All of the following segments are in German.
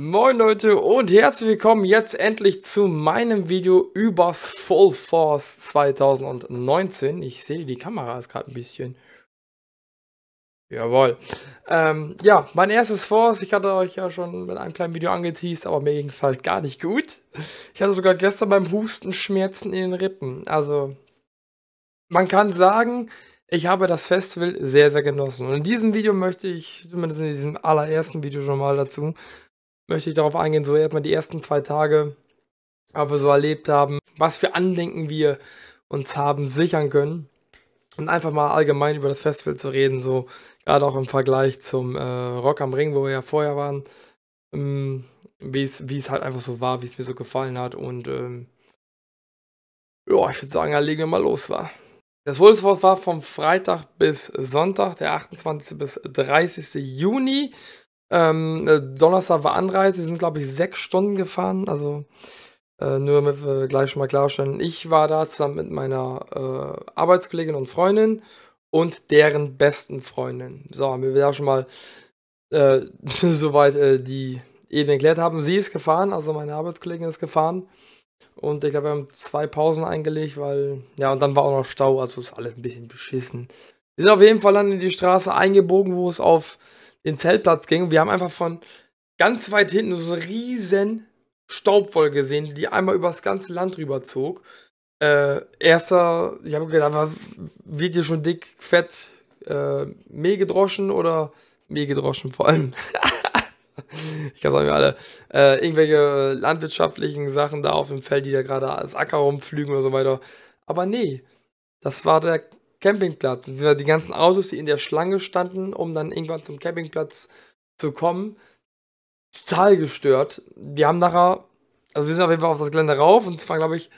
Moin Leute und herzlich willkommen jetzt endlich zu meinem Video übers Full Force 2019. Ich sehe, die Kamera ist gerade ein bisschen... Jawohl. Ähm, ja, mein erstes Force, ich hatte euch ja schon mit einem kleinen Video angeteased, aber mir ging es halt gar nicht gut. Ich hatte sogar gestern beim Husten Schmerzen in den Rippen. Also, man kann sagen, ich habe das Festival sehr, sehr genossen. Und in diesem Video möchte ich, zumindest in diesem allerersten Video schon mal dazu, möchte ich darauf eingehen, so erstmal die ersten zwei Tage, was wir so erlebt haben, was für Andenken wir uns haben sichern können und einfach mal allgemein über das Festival zu reden, so gerade auch im Vergleich zum äh, Rock am Ring, wo wir ja vorher waren, ähm, wie es halt einfach so war, wie es mir so gefallen hat und ähm, ja, ich würde sagen, da legen wir mal los, war. Das Wolfswort war vom Freitag bis Sonntag, der 28. bis 30. Juni. Ähm, äh, Donnerstag war Anreiz, sie sind, glaube ich, sechs Stunden gefahren. Also äh, nur damit wir äh, gleich schon mal klarstellen, ich war da zusammen mit meiner äh, Arbeitskollegin und Freundin und deren besten Freundin. So, haben wir da schon mal äh, soweit äh, die Ebene erklärt haben. Sie ist gefahren, also meine Arbeitskollegin ist gefahren. Und ich glaube, wir haben zwei Pausen eingelegt, weil, ja, und dann war auch noch Stau, also ist alles ein bisschen beschissen. Wir sind auf jeden Fall dann in die Straße eingebogen, wo es auf den Zeltplatz ging und wir haben einfach von ganz weit hinten so eine riesen Staubwolke gesehen, die einmal übers ganze Land rüberzog. Äh, erster, ich habe gedacht, was, wird hier schon dick, fett, äh, Mehl gedroschen oder Mehl gedroschen vor allem? ich kann sagen wir alle, äh, irgendwelche landwirtschaftlichen Sachen da auf dem Feld, die da gerade als Acker rumflügen oder so weiter. Aber nee, das war der Campingplatz, beziehungsweise die ganzen Autos, die in der Schlange standen, um dann irgendwann zum Campingplatz zu kommen, total gestört. Wir haben nachher, also wir sind auf jeden Fall auf das Gelände rauf und zwar, glaube ich,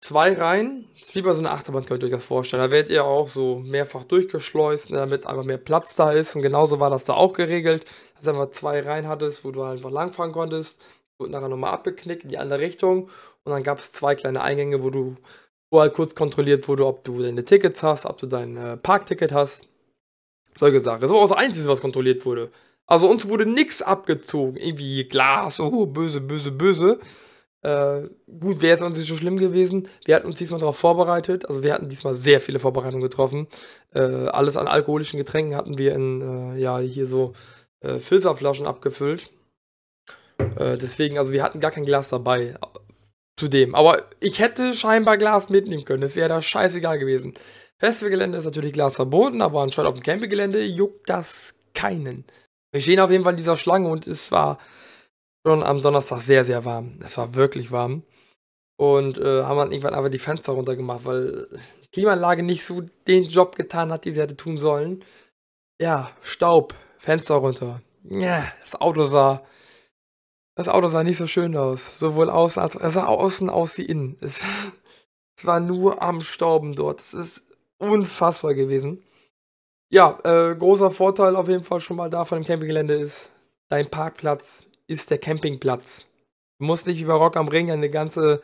zwei Reihen. Das ist wie bei so einer Achterbahn, könnt ihr euch das vorstellen. Da werdet ihr auch so mehrfach durchgeschleust, ne, damit einfach mehr Platz da ist. Und genauso war das da auch geregelt, dass du einfach zwei Reihen hattest, wo du einfach langfahren konntest. Wurde nachher nochmal abgeknickt in die andere Richtung. Und dann gab es zwei kleine Eingänge, wo du wo halt kurz kontrolliert wurde, ob du deine Tickets hast, ob du dein äh, Parkticket hast. Solche Sachen. Das war auch das Einzige, was kontrolliert wurde. Also uns wurde nichts abgezogen. Irgendwie Glas, oh, böse, böse, böse. Äh, gut, wäre jetzt auch nicht so schlimm gewesen. Wir hatten uns diesmal darauf vorbereitet. Also wir hatten diesmal sehr viele Vorbereitungen getroffen. Äh, alles an alkoholischen Getränken hatten wir in, äh, ja, hier so äh, Filzerflaschen abgefüllt. Äh, deswegen, also wir hatten gar kein Glas dabei zu Aber ich hätte scheinbar Glas mitnehmen können. Es wäre da scheißegal gewesen. Festivalgelände ist natürlich Glas verboten, aber anscheinend auf dem Campinggelände juckt das keinen. Wir stehen auf jeden Fall in dieser Schlange und es war schon am Donnerstag sehr, sehr warm. Es war wirklich warm. Und äh, haben dann irgendwann einfach die Fenster runtergemacht, weil die Klimaanlage nicht so den Job getan hat, die sie hätte tun sollen. Ja, Staub, Fenster runter. Ja, das Auto sah das Auto sah nicht so schön aus. Sowohl außen als es sah außen aus wie innen. Es, es war nur am Stauben dort. Es ist unfassbar gewesen. Ja, äh, großer Vorteil auf jeden Fall schon mal da von dem Campinggelände ist, dein Parkplatz ist der Campingplatz. Du musst nicht über Rock am Ring eine ganze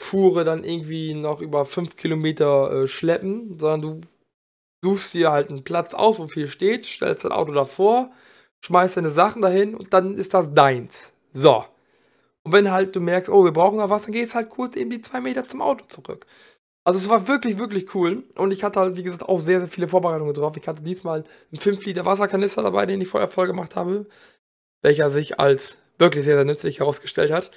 Fuhre dann irgendwie noch über 5 Kilometer äh, schleppen, sondern du suchst dir halt einen Platz auf, wo viel steht, stellst dein Auto davor, schmeißt deine Sachen dahin und dann ist das deins. So. Und wenn halt du merkst, oh, wir brauchen noch was, dann gehst halt kurz eben die zwei Meter zum Auto zurück. Also es war wirklich, wirklich cool. Und ich hatte halt, wie gesagt, auch sehr, sehr viele Vorbereitungen drauf. Ich hatte diesmal einen 5 Liter Wasserkanister dabei, den ich vorher voll gemacht habe, welcher sich als wirklich sehr, sehr nützlich herausgestellt hat.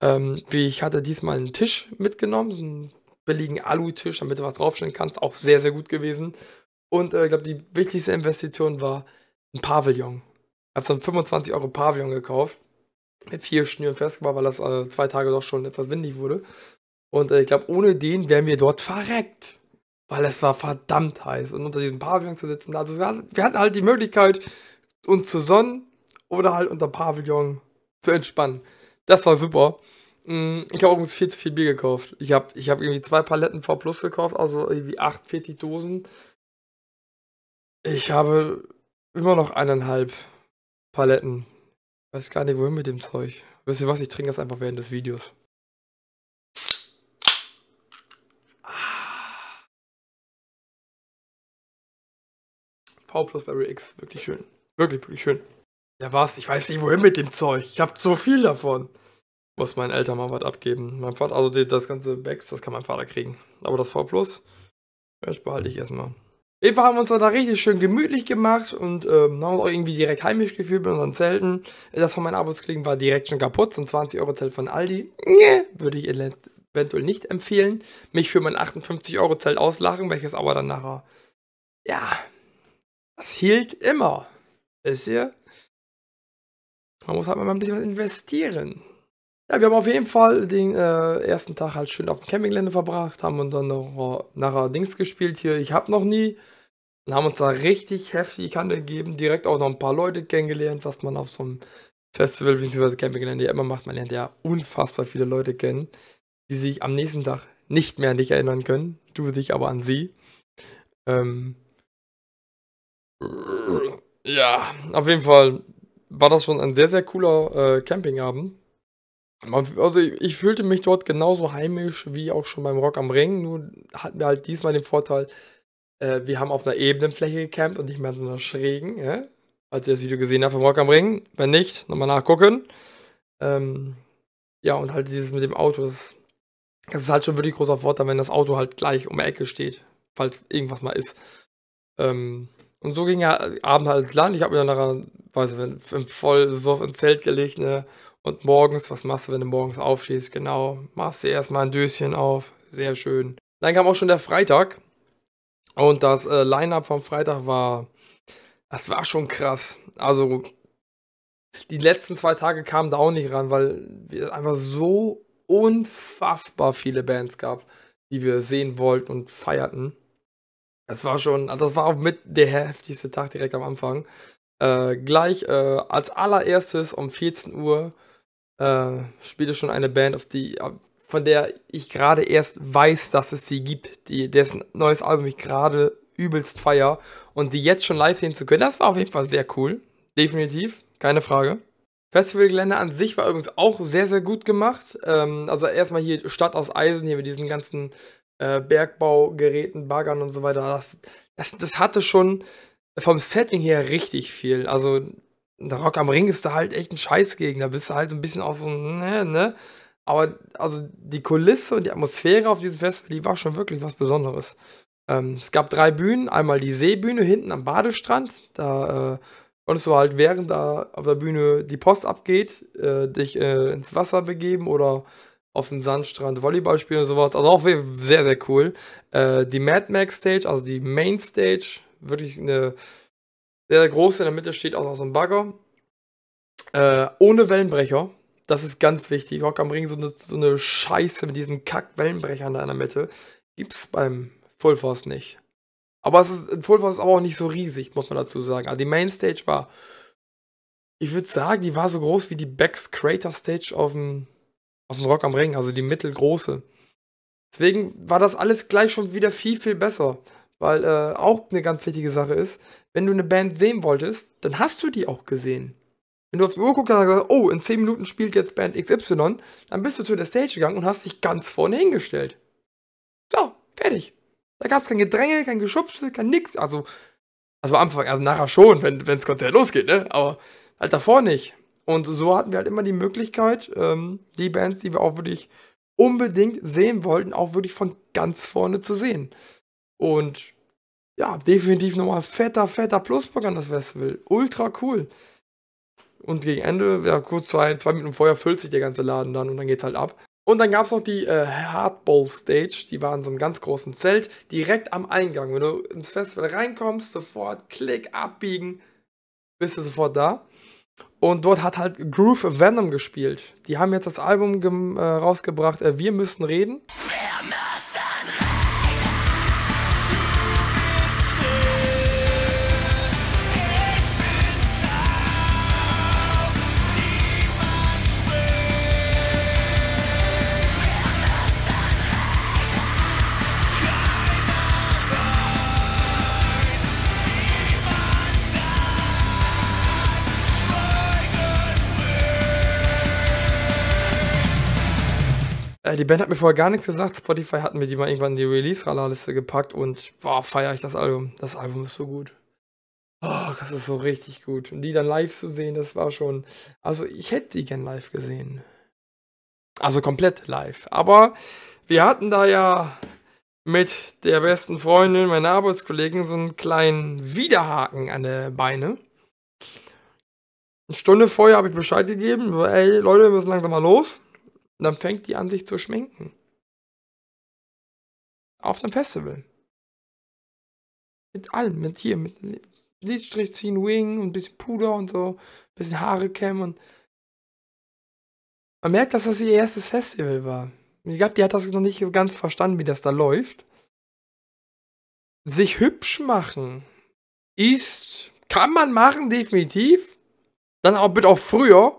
Ähm, wie ich hatte diesmal einen Tisch mitgenommen, so einen billigen Alu-Tisch, damit du was draufstellen kannst, auch sehr, sehr gut gewesen. Und äh, ich glaube, die wichtigste Investition war ein Pavillon. Ich habe so einen 25 Euro Pavillon gekauft mit vier Schnüren fest weil das äh, zwei Tage doch schon etwas windig wurde. Und äh, ich glaube, ohne den wären wir dort verreckt. Weil es war verdammt heiß. Und unter diesem Pavillon zu sitzen, also wir, wir hatten halt die Möglichkeit, uns zu sonnen oder halt unter Pavillon zu entspannen. Das war super. Mm, ich habe übrigens viel zu viel Bier gekauft. Ich habe ich hab irgendwie zwei Paletten V Plus gekauft, also irgendwie 48 Dosen. Ich habe immer noch eineinhalb Paletten Weiß gar nicht, wohin mit dem Zeug. Wisst ihr was? Ich trinke das einfach während des Videos. Ah. V plus Barry X, wirklich schön. Wirklich, wirklich schön. Ja, was? Ich weiß nicht, wohin mit dem Zeug. Ich hab so viel davon. Muss meinen Eltern mal was abgeben. Mein Vater, also das ganze Bags, das kann mein Vater kriegen. Aber das V plus, das behalte ich erstmal. Wir haben uns dann da richtig schön gemütlich gemacht und ähm, haben uns auch irgendwie direkt heimisch gefühlt mit unseren Zelten. Das von meinen Abos-Klingen war direkt schon kaputt. So ein 20-Euro-Zelt von Aldi, nee, würde ich eventuell nicht empfehlen. Mich für mein 58-Euro-Zelt auslachen, welches aber dann nachher, ja, das hielt immer. Wisst ihr? Man muss halt mal ein bisschen was investieren. Ja, wir haben auf jeden Fall den äh, ersten Tag halt schön auf dem Campinggelände verbracht, haben uns dann noch, äh, nachher Dings gespielt hier. Ich hab noch nie. Und haben uns da richtig heftig Handel gegeben, direkt auch noch ein paar Leute kennengelernt, was man auf so einem Festival bzw. Campinggelände ja immer macht. Man lernt ja unfassbar viele Leute kennen, die sich am nächsten Tag nicht mehr an dich erinnern können, du dich aber an sie. Ähm ja, auf jeden Fall war das schon ein sehr, sehr cooler äh, Campingabend also ich fühlte mich dort genauso heimisch wie auch schon beim Rock am Ring, nur hatten wir halt diesmal den Vorteil, äh, wir haben auf einer ebenen Fläche gecampt und nicht mehr so einer schrägen, ja? als ihr das Video gesehen habt vom Rock am Ring. Wenn nicht, nochmal nachgucken. Ähm, ja, und halt dieses mit dem Auto, das, das ist halt schon wirklich großer Vorteil, wenn das Auto halt gleich um die Ecke steht, falls irgendwas mal ist. Ähm, und so ging ja Abend halt ins Land. Ich habe mir dann nachher, weiß ich, voll so ins Zelt gelegt, ne? Und morgens, was machst du, wenn du morgens aufstehst? Genau, machst du erstmal ein Döschen auf. Sehr schön. Dann kam auch schon der Freitag. Und das äh, Line-Up vom Freitag war. Das war schon krass. Also, die letzten zwei Tage kamen da auch nicht ran, weil es einfach so unfassbar viele Bands gab, die wir sehen wollten und feierten. Das war schon, also das war auch mit der heftigste Tag direkt am Anfang. Äh, gleich äh, als allererstes um 14 Uhr äh, spiele schon eine Band, auf die, äh, von der ich gerade erst weiß, dass es sie gibt, die, dessen neues Album ich gerade übelst feier und die jetzt schon live sehen zu können, das war auf jeden Fall sehr cool. Definitiv, keine Frage. Festivalgelände an sich war übrigens auch sehr, sehr gut gemacht. Ähm, also erstmal hier Stadt aus Eisen, hier mit diesen ganzen äh, Bergbaugeräten, Baggern und so weiter. Das, das, das hatte schon vom Setting her richtig viel. Also der Rock am Ring ist da halt echt ein Scheißgegner. Bist du halt so ein bisschen auch so ne, ne? Aber also die Kulisse und die Atmosphäre auf diesem Festival, die war schon wirklich was Besonderes. Ähm, es gab drei Bühnen. Einmal die Seebühne hinten am Badestrand. Da äh, konntest du halt, während da auf der Bühne die Post abgeht, äh, dich äh, ins Wasser begeben oder auf dem Sandstrand Volleyball spielen und sowas. Also auch sehr, sehr cool. Äh, die Mad Max Stage, also die Main Stage, wirklich eine der große in der Mitte steht auch noch so ein Bagger. Äh, ohne Wellenbrecher. Das ist ganz wichtig. Rock am Ring, so eine, so eine Scheiße mit diesen Kack-Wellenbrechern da in der Mitte. Gibt's beim Full Force nicht. Aber es ist, Full Force ist aber auch nicht so riesig, muss man dazu sagen. Also die Mainstage war, ich würde sagen, die war so groß wie die Becks Crater Stage auf dem, auf dem Rock am Ring, also die mittelgroße. Deswegen war das alles gleich schon wieder viel, viel besser. Weil äh, auch eine ganz wichtige Sache ist, wenn du eine Band sehen wolltest, dann hast du die auch gesehen. Wenn du aufs Uhr guckst und sagst, oh, in 10 Minuten spielt jetzt Band XY, dann bist du zu der Stage gegangen und hast dich ganz vorne hingestellt. So, fertig. Da gab es kein Gedränge, kein Geschubse, kein nix. Also, also am Anfang, also nachher schon, wenn das Konzert losgeht, ne? Aber halt davor nicht. Und so hatten wir halt immer die Möglichkeit, ähm, die Bands, die wir auch wirklich unbedingt sehen wollten, auch wirklich von ganz vorne zu sehen. Und ja, definitiv nochmal fetter, fetter Pluspunkt an das Festival. Ultra cool. Und gegen Ende, ja, kurz zwei, zwei Minuten vorher füllt sich der ganze Laden dann und dann geht's halt ab. Und dann gab es noch die äh, Hardball Stage, die war in so einem ganz großen Zelt, direkt am Eingang. Wenn du ins Festival reinkommst, sofort Klick abbiegen, bist du sofort da. Und dort hat halt Groove Venom gespielt. Die haben jetzt das Album äh, rausgebracht, äh, Wir müssen reden. die Band hat mir vorher gar nichts gesagt. Spotify hatten wir die mal irgendwann in die release liste gepackt und boah, feiere ich das Album. Das Album ist so gut. Oh, das ist so richtig gut. Und die dann live zu sehen, das war schon. Also, ich hätte die gern live gesehen. Also komplett live. Aber wir hatten da ja mit der besten Freundin, meiner Arbeitskollegen, so einen kleinen Widerhaken an der Beine. Eine Stunde vorher habe ich Bescheid gegeben, ey Leute, wir müssen langsam mal los. Und dann fängt die an, sich zu schminken. Auf dem Festival. Mit allem, mit hier, mit Lidstrich ziehen, Wing und ein bisschen Puder und so, ein bisschen Haare kämmen und. Man merkt, dass das ihr erstes Festival war. Ich glaube, die hat das noch nicht so ganz verstanden, wie das da läuft. Sich hübsch machen ist, kann man machen, definitiv. Dann auch bitte auch früher.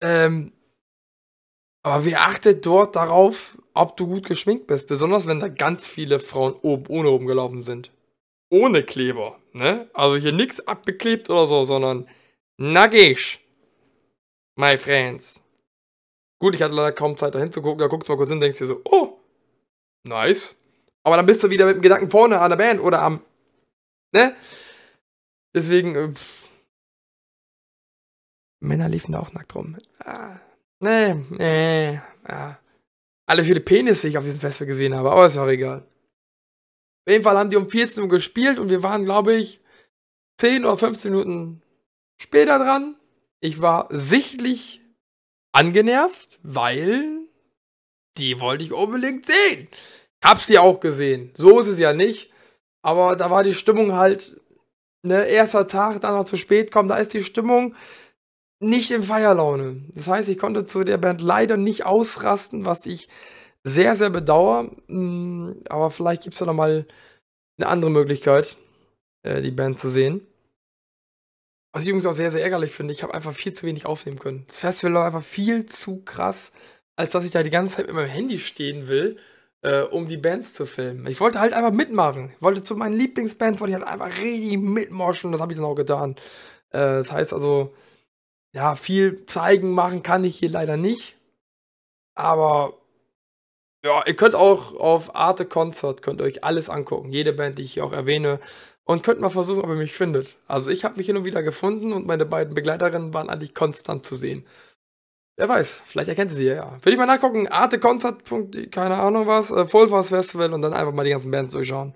Ähm, aber wir achtet dort darauf, ob du gut geschminkt bist. Besonders wenn da ganz viele Frauen oben ohne oben gelaufen sind. Ohne Kleber, ne? Also hier nichts abgeklebt oder so, sondern nagisch. My friends. Gut, ich hatte leider kaum Zeit dahin zu gucken. Da guckst du mal kurz hin, denkst dir so, oh, nice. Aber dann bist du wieder mit dem Gedanken vorne an der Band oder am, ne? Deswegen, äh, pff. Männer liefen da auch nackt rum. Ah. Nee, nee. Ja. Alle viele Penisse, die ich auf diesem Festival gesehen habe, aber ist auch egal. Auf jeden Fall haben die um 14 Uhr gespielt und wir waren, glaube ich, 10 oder 15 Minuten später dran. Ich war sichtlich angenervt, weil die wollte ich unbedingt sehen. Hab sie auch gesehen. So ist es ja nicht. Aber da war die Stimmung halt, ne, erster Tag, dann noch zu spät kommen, da ist die Stimmung nicht in Feierlaune. Das heißt, ich konnte zu der Band leider nicht ausrasten, was ich sehr, sehr bedauere. Mm, aber vielleicht gibt es ja nochmal eine andere Möglichkeit, äh, die Band zu sehen. Was ich übrigens auch sehr, sehr ärgerlich finde. Ich habe einfach viel zu wenig aufnehmen können. Das Festival war einfach viel zu krass, als dass ich da die ganze Zeit mit meinem Handy stehen will, äh, um die Bands zu filmen. Ich wollte halt einfach mitmachen. Ich wollte zu meinen Lieblingsbands, wollte ich halt einfach richtig mitmoschen. Das habe ich dann auch getan. Äh, das heißt also, ja, viel zeigen, machen kann ich hier leider nicht. Aber ja, ihr könnt auch auf Arte Concert, könnt euch alles angucken, jede Band, die ich hier auch erwähne. Und könnt mal versuchen, ob ihr mich findet. Also ich habe mich hin und wieder gefunden und meine beiden Begleiterinnen waren eigentlich konstant zu sehen. Wer weiß, vielleicht erkennt ihr sie ja, ja. Will ich mal nachgucken, Arte Concert, keine Ahnung was, äh, Full Force Festival und dann einfach mal die ganzen Bands durchschauen.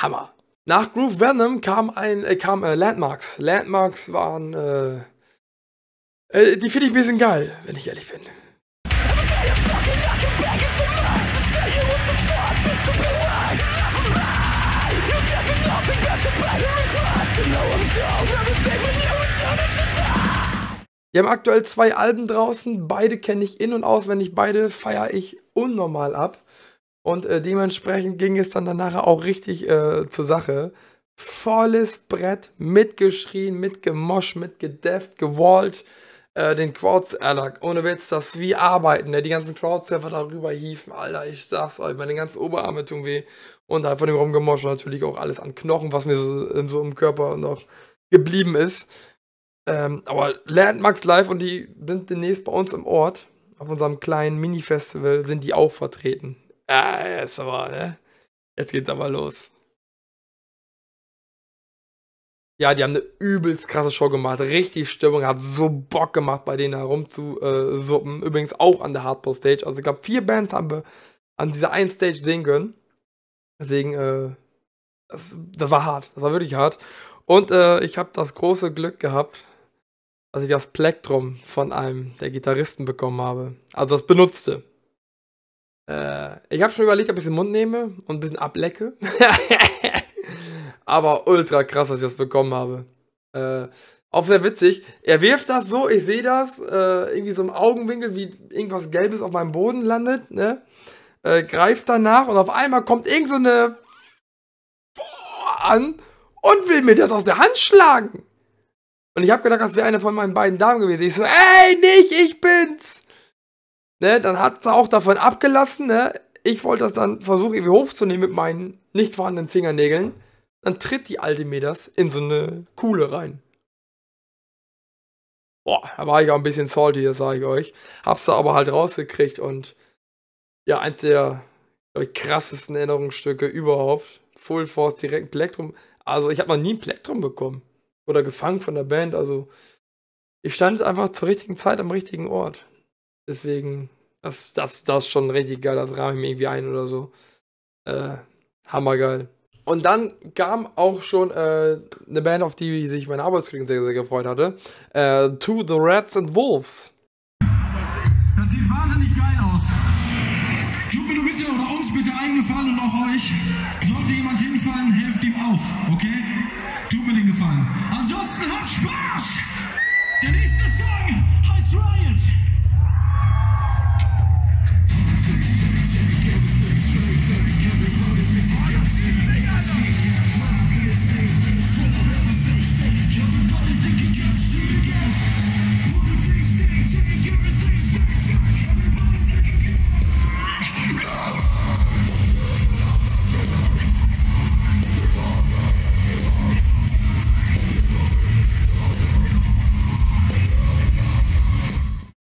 Hammer. Nach Groove Venom kam ein, äh, kam äh, Landmarks. Landmarks waren, äh, äh, die finde ich ein bisschen geil, wenn ich ehrlich bin. Wir haben aktuell zwei Alben draußen, beide kenne ich in- und auswendig, beide feiere ich unnormal ab. Und äh, dementsprechend ging es dann danach auch richtig äh, zur Sache. Volles Brett, mitgeschrien, mitgemoscht, mitgedefft, gewallt. Äh, den Crowds, Alter, ohne Witz, das wie arbeiten, ne? die ganzen Crowdsurfer darüber hieven, Alter, ich sag's euch, meine ganze Oberarme tun weh und halt von dem Rumgemoschen natürlich auch alles an Knochen, was mir so, so im Körper noch geblieben ist. Ähm, aber Landmarks Live und die sind demnächst bei uns im Ort, auf unserem kleinen Mini-Festival, sind die auch vertreten. Ah, ist aber, ne? Jetzt geht's aber los. Ja, die haben eine übelst krasse Show gemacht, richtig Stimmung, hat so Bock gemacht, bei denen herumzusuppen. Äh, Übrigens auch an der Hardpost Stage. Also ich glaube, vier Bands haben wir an dieser einen Stage sehen können. Deswegen, äh, das, das war hart, das war wirklich hart. Und äh, ich habe das große Glück gehabt, dass ich das Plektrum von einem der Gitarristen bekommen habe. Also das benutzte. Äh, ich habe schon überlegt, ob ich es in den Mund nehme und ein bisschen ablecke. aber ultra krass, dass ich das bekommen habe. Äh, auch sehr witzig. Er wirft das so, ich sehe das, äh, irgendwie so im Augenwinkel, wie irgendwas Gelbes auf meinem Boden landet, ne? Äh, greift danach und auf einmal kommt irgend so eine an und will mir das aus der Hand schlagen. Und ich habe gedacht, das wäre eine von meinen beiden Damen gewesen. Ich so, ey, nicht, ich bin's. Ne, dann hat sie auch davon abgelassen, ne? Ich wollte das dann versuchen, irgendwie hochzunehmen mit meinen nicht vorhandenen Fingernägeln. Dann tritt die alte Meters in so eine Kuhle rein. Boah, da war ich auch ein bisschen salty, das sage ich euch. Hab's da aber halt rausgekriegt und ja, eins der ich, krassesten Erinnerungsstücke überhaupt. Full Force direkt Plektrum. Also ich habe noch nie ein Plektrum bekommen. Oder gefangen von der Band. Also ich stand einfach zur richtigen Zeit am richtigen Ort. Deswegen, das, das, das ist schon richtig geil. Das rahme ich mir irgendwie ein oder so. Äh, hammergeil. Und dann kam auch schon äh, eine Band, auf die sich meine Arbeitskollegen sehr, sehr gefreut hatte. Äh, to the Rats and Wolves. Das sieht wahnsinnig geil aus. Tut mir nur bitte oder uns bitte einen Gefallen und auch euch. Sollte jemand hinfallen, helft ihm auf, okay? Tut mir den Gefallen. Ansonsten habt Spaß! Der nächste Song heißt Riot.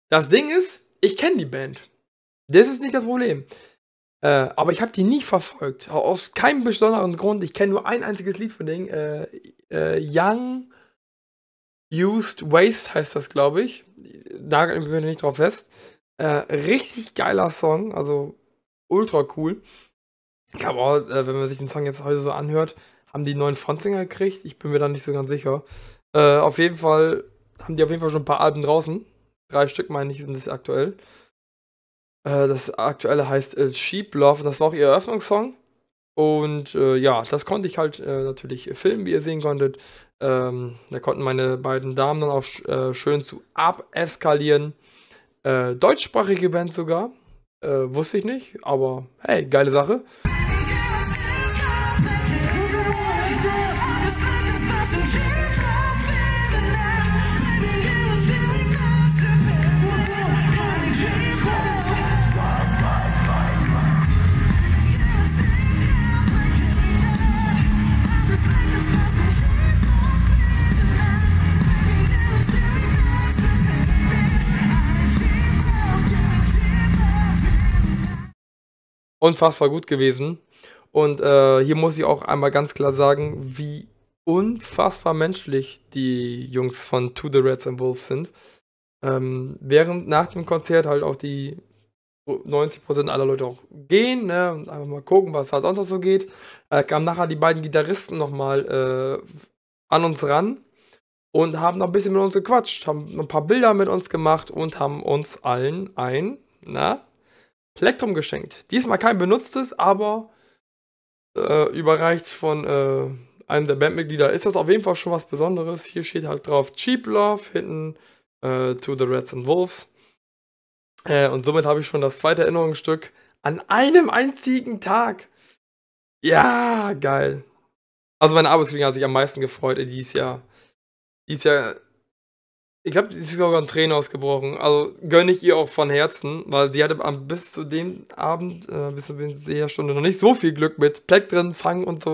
Das Ding ist, ich kenne die Band. Das ist nicht das Problem. Äh, aber ich habe die nie verfolgt. Aus keinem besonderen Grund. Ich kenne nur ein einziges Lied von denen. Äh, äh, Young Used Waste heißt das, glaube ich. Da Nagel mich nicht drauf fest. Äh, richtig geiler Song. Also ultra cool. Ich glaube auch, äh, wenn man sich den Song jetzt heute so anhört, haben die einen neuen Frontsänger gekriegt. Ich bin mir da nicht so ganz sicher. Äh, auf jeden Fall haben die auf jeden Fall schon ein paar Alben draußen drei Stück meine ich sind es aktuell. Äh, das aktuelle heißt äh, Sheep Love und das war auch ihr Eröffnungssong. Und äh, ja, das konnte ich halt äh, natürlich filmen, wie ihr sehen konntet. Ähm, da konnten meine beiden Damen dann auch äh, schön zu abeskalieren. deutschsprachige Band sogar. wusste ich nicht, aber hey, geile Sache. Yeah. unfassbar gut gewesen. Und äh, hier muss ich auch einmal ganz klar sagen, wie unfassbar menschlich die Jungs von To The Reds and Wolves sind. Ähm, während nach dem Konzert halt auch die 90% aller Leute auch gehen, ne? Und einfach mal gucken, was halt sonst noch so geht. Äh, kamen nachher die beiden Gitarristen nochmal äh, an uns ran und haben noch ein bisschen mit uns gequatscht, haben ein paar Bilder mit uns gemacht und haben uns allen ein, na, Plektrum geschenkt. Diesmal kein benutztes, aber äh, überreicht von äh, einem der Bandmitglieder. Ist das auf jeden Fall schon was Besonderes. Hier steht halt drauf Cheap Love, hinten äh, To the Reds and Wolves. Äh, und somit habe ich schon das zweite Erinnerungsstück an einem einzigen Tag. Ja, geil. Also meine Arbeitskollegen haben sich am meisten gefreut, die Jahr. ja, Jahr ich glaube, sie ist sogar ein Tränen ausgebrochen. Also gönne ich ihr auch von Herzen, weil sie hatte bis zu dem Abend, äh, bis zu der Stunde noch nicht so viel Glück mit Pleck drin, Fangen und so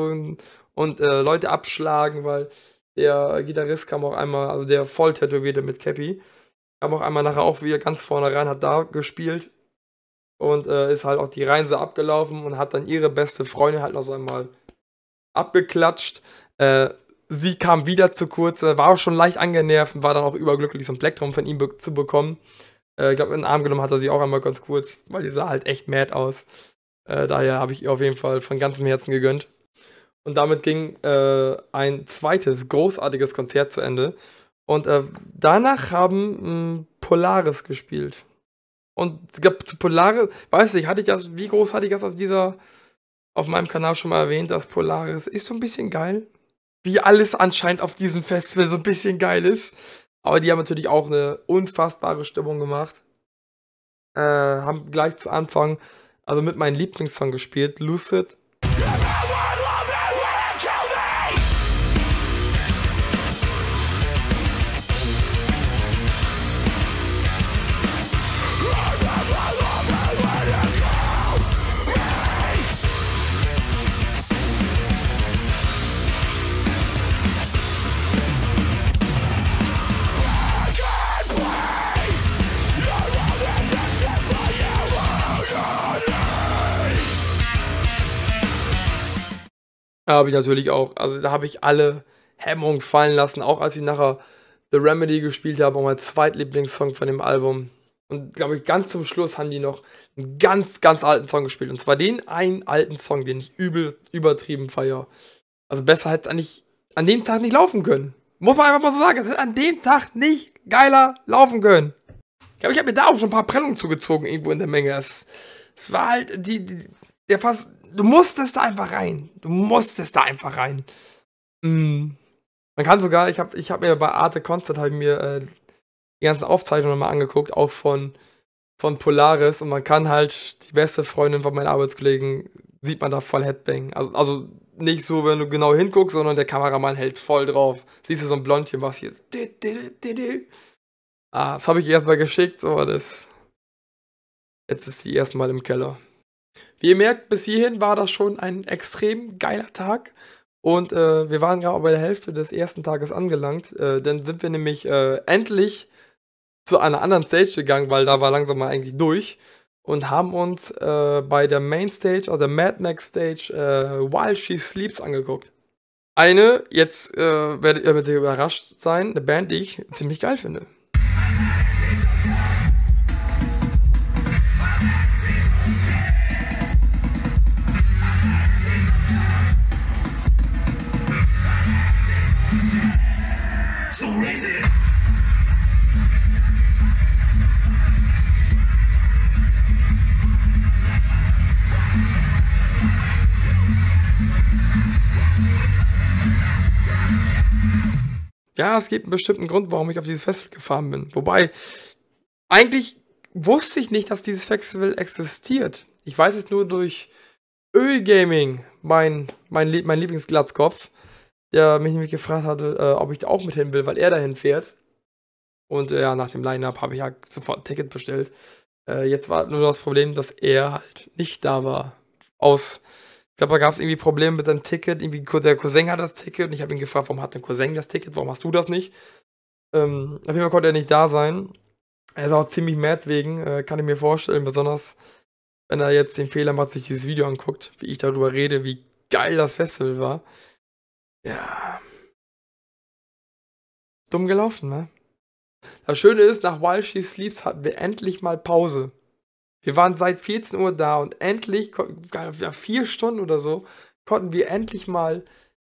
und äh, Leute abschlagen, weil der Gitarrist kam auch einmal, also der voll tätowierte mit Cappy, kam auch einmal nachher auch wieder ganz vorne rein, hat da gespielt und äh, ist halt auch die Reihen so abgelaufen und hat dann ihre beste Freundin halt noch so einmal abgeklatscht. Äh, sie kam wieder zu kurz, äh, war auch schon leicht angenervt und war dann auch überglücklich, so ein Plektrum von ihm be zu bekommen. Äh, ich glaube, in den Arm genommen hat er sie auch einmal ganz kurz, weil die sah halt echt mad aus. Äh, daher habe ich ihr auf jeden Fall von ganzem Herzen gegönnt. Und damit ging äh, ein zweites großartiges Konzert zu Ende. Und äh, danach haben mh, hm, Polaris gespielt. Und ich glaube, Polaris, weiß nicht, hatte ich das, wie groß hatte ich das auf dieser, auf meinem Kanal schon mal erwähnt, dass Polaris ist so ein bisschen geil wie alles anscheinend auf diesem Festival so ein bisschen geil ist. Aber die haben natürlich auch eine unfassbare Stimmung gemacht. Äh, haben gleich zu Anfang, also mit meinem Lieblingssong gespielt, Lucid. Ja. habe ich natürlich auch, also da habe ich alle Hemmungen fallen lassen, auch als ich nachher The Remedy gespielt habe, auch mein Zweitlieblingssong von dem Album. Und glaube ich, ganz zum Schluss haben die noch einen ganz, ganz alten Song gespielt. Und zwar den einen alten Song, den ich übel, übertrieben feiere. Also besser hätte es eigentlich an dem Tag nicht laufen können. Muss man einfach mal so sagen, es hätte an dem Tag nicht geiler laufen können. Ich glaube, ich habe mir da auch schon ein paar Prellungen zugezogen irgendwo in der Menge. Es, es war halt die, die, der fast du musstest da einfach rein. Du musstest da einfach rein. Mhm. Man kann sogar, ich habe ich hab mir bei Arte Constant halt mir äh, die ganzen Aufzeichnungen mal angeguckt, auch von, von Polaris. Und man kann halt die beste Freundin von meinen Arbeitskollegen, sieht man da voll Headbang. Also, also nicht so, wenn du genau hinguckst, sondern der Kameramann hält voll drauf. Siehst du so ein Blondchen, was hier ist. Ah, das habe ich erstmal geschickt, aber das. Jetzt ist sie erstmal im Keller. Wie ihr merkt, bis hierhin war das schon ein extrem geiler Tag. Und äh, wir waren gerade bei der Hälfte des ersten Tages angelangt. Äh, dann sind wir nämlich äh, endlich zu einer anderen Stage gegangen, weil da war langsam mal eigentlich durch. Und haben uns äh, bei der Main Stage, also der Mad Max Stage, äh, While She Sleeps angeguckt. Eine, jetzt äh, werdet ihr überrascht sein, eine Band, die ich ziemlich geil finde. ja, es gibt einen bestimmten Grund, warum ich auf dieses Festival gefahren bin. Wobei, eigentlich wusste ich nicht, dass dieses Festival existiert. Ich weiß es nur durch Ölgaming, mein, mein, mein Lieblingsglatzkopf, der mich nämlich gefragt hatte, äh, ob ich da auch mit hin will, weil er dahin fährt. Und äh, ja, äh, nach dem Line-Up habe ich ja sofort ein Ticket bestellt. Äh, jetzt war nur das Problem, dass er halt nicht da war. Aus ich glaube, da gab es irgendwie Probleme mit seinem Ticket. Irgendwie, der Cousin hat das Ticket und ich habe ihn gefragt, warum hat dein Cousin das Ticket? Warum hast du das nicht? Ähm, auf jeden Fall konnte er nicht da sein. Er ist auch ziemlich mad wegen, äh, kann ich mir vorstellen, besonders wenn er jetzt den Fehler macht, sich dieses Video anguckt, wie ich darüber rede, wie geil das Festival war. Ja. Dumm gelaufen, ne? Das Schöne ist, nach While She Sleeps hatten wir endlich mal Pause. Wir waren seit 14 Uhr da und endlich, vier Stunden oder so, konnten wir endlich mal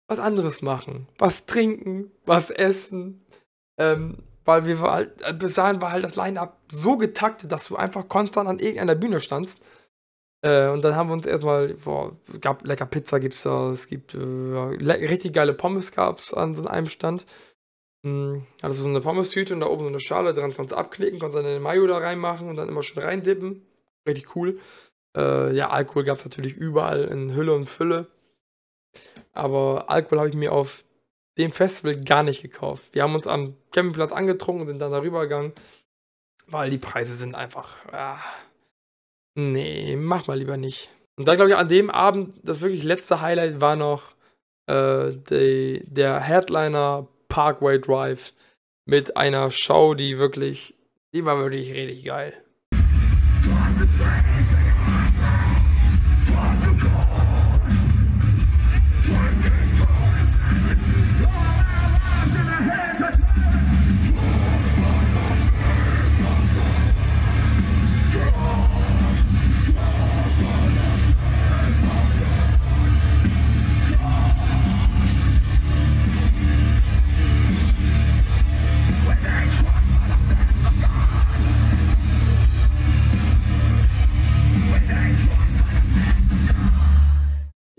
was anderes machen. Was trinken, was essen. Ähm, weil wir halt, äh, bis dahin war halt das Line-Up so getaktet, dass du einfach konstant an irgendeiner Bühne standst. Äh, und dann haben wir uns erstmal, boah, gab lecker Pizza gibt's da, es gibt äh, richtig geile Pommes gab's an so einem Stand. Mhm. Also so eine Pommes-Tüte und da oben so eine Schale dran, konntest abknicken, konntest dann den Mayo da reinmachen und dann immer schön reindippen richtig cool. Äh, ja, Alkohol gab es natürlich überall in Hülle und Fülle. Aber Alkohol habe ich mir auf dem Festival gar nicht gekauft. Wir haben uns am Campingplatz angetrunken und sind dann darüber gegangen, weil die Preise sind einfach. Ah, nee, mach mal lieber nicht. Und dann glaube ich, an dem Abend, das wirklich letzte Highlight war noch äh, die, der Headliner Parkway Drive mit einer Show, die wirklich, die war wirklich richtig geil.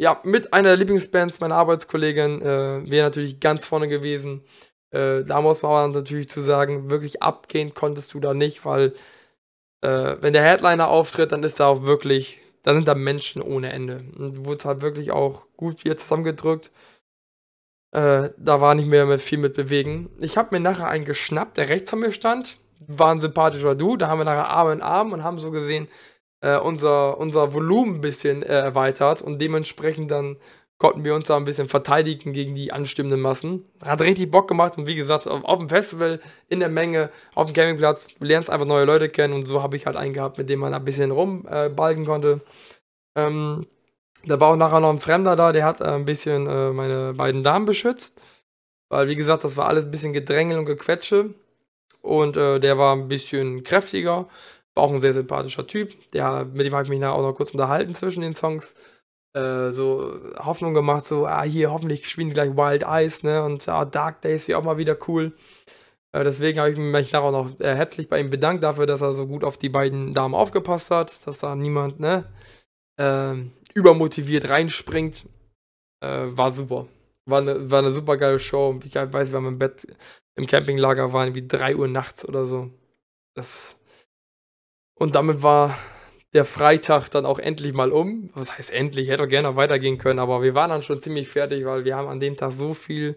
ja, mit einer der Lieblingsbands, meiner Arbeitskollegin äh, wäre natürlich ganz vorne gewesen. Äh, da muss man aber natürlich zu sagen, wirklich abgehen konntest du da nicht, weil äh, wenn der Headliner auftritt, dann ist da auch wirklich, da sind da Menschen ohne Ende. Und du wurdest halt wirklich auch gut hier zusammengedrückt. Äh, da war nicht mehr viel mit bewegen. Ich habe mir nachher einen geschnappt, der rechts von mir stand. War ein sympathischer Du. Da haben wir nachher Arm in Arm und haben so gesehen, äh, unser, unser Volumen ein bisschen äh, erweitert und dementsprechend dann konnten wir uns da ein bisschen verteidigen gegen die anstimmenden Massen. Hat richtig Bock gemacht und wie gesagt, auf, auf dem Festival, in der Menge, auf dem Gamingplatz, du lernst einfach neue Leute kennen und so habe ich halt einen gehabt, mit dem man ein bisschen rumbalgen äh, konnte. Ähm, da war auch nachher noch ein Fremder da, der hat äh, ein bisschen äh, meine beiden Damen beschützt. Weil, wie gesagt, das war alles ein bisschen Gedrängel und Gequetsche. Und äh, der war ein bisschen kräftiger auch ein sehr sympathischer Typ. Der, mit dem habe ich mich nachher auch noch kurz unterhalten zwischen den Songs. Äh, so Hoffnung gemacht, so, ah, hier, hoffentlich spielen die gleich Wild Eyes, ne? Und ah, Dark Days wie auch mal wieder cool. Äh, deswegen habe ich mich nachher auch noch äh, herzlich bei ihm bedankt dafür, dass er so gut auf die beiden Damen aufgepasst hat, dass da niemand, ne? Ähm, übermotiviert reinspringt. Äh, war super. War eine, war eine super geile Show. Ich weiß, wir haben im Bett im Campinglager waren, wie 3 Uhr nachts oder so. Das und damit war der Freitag dann auch endlich mal um. Was heißt endlich? Hätte auch gerne noch weitergehen können, aber wir waren dann schon ziemlich fertig, weil wir haben an dem Tag so viel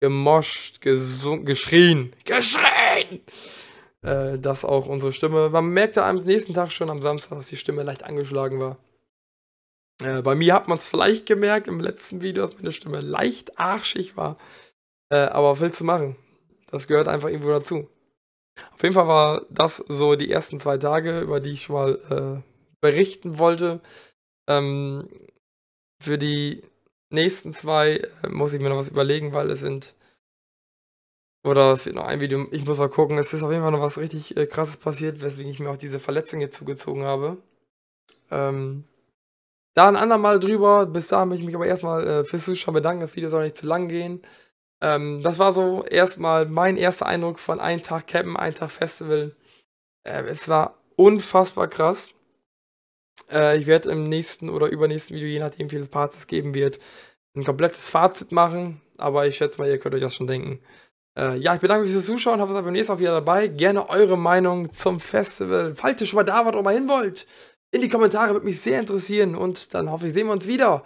gemoscht, gesungen, geschrien, geschrien, äh, dass auch unsere Stimme, man merkte am nächsten Tag schon am Samstag, dass die Stimme leicht angeschlagen war. Äh, bei mir hat man es vielleicht gemerkt im letzten Video, dass meine Stimme leicht arschig war. Äh, aber viel zu machen. Das gehört einfach irgendwo dazu. Auf jeden Fall war das so die ersten zwei Tage, über die ich schon mal äh, berichten wollte. Ähm, für die nächsten zwei äh, muss ich mir noch was überlegen, weil es sind. Oder es wird noch ein Video, ich muss mal gucken. Es ist auf jeden Fall noch was richtig äh, krasses passiert, weswegen ich mir auch diese Verletzung hier zugezogen habe. Ähm, da ein andermal drüber. Bis dahin möchte ich mich aber erstmal äh, fürs Zuschauen bedanken. Das Video soll nicht zu lang gehen. Ähm, das war so erstmal mein erster Eindruck von einem Tag Campen, einem Tag Festival. Äh, es war unfassbar krass. Äh, ich werde im nächsten oder übernächsten Video, je nachdem, wie viele Parts es geben wird, ein komplettes Fazit machen. Aber ich schätze mal, ihr könnt euch das schon denken. Äh, ja, ich bedanke mich fürs Zuschauen. Habe es beim nächsten Mal wieder dabei. Gerne eure Meinung zum Festival. Falls ihr schon mal da wart oder mal hin wollt, in die Kommentare. Würde mich sehr interessieren. Und dann hoffe ich, sehen wir uns wieder.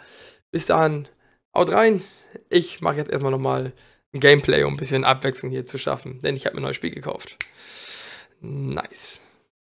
Bis dann. Haut rein ich mache jetzt erstmal nochmal ein Gameplay, um ein bisschen Abwechslung hier zu schaffen, denn ich habe mir ein neues Spiel gekauft. Nice.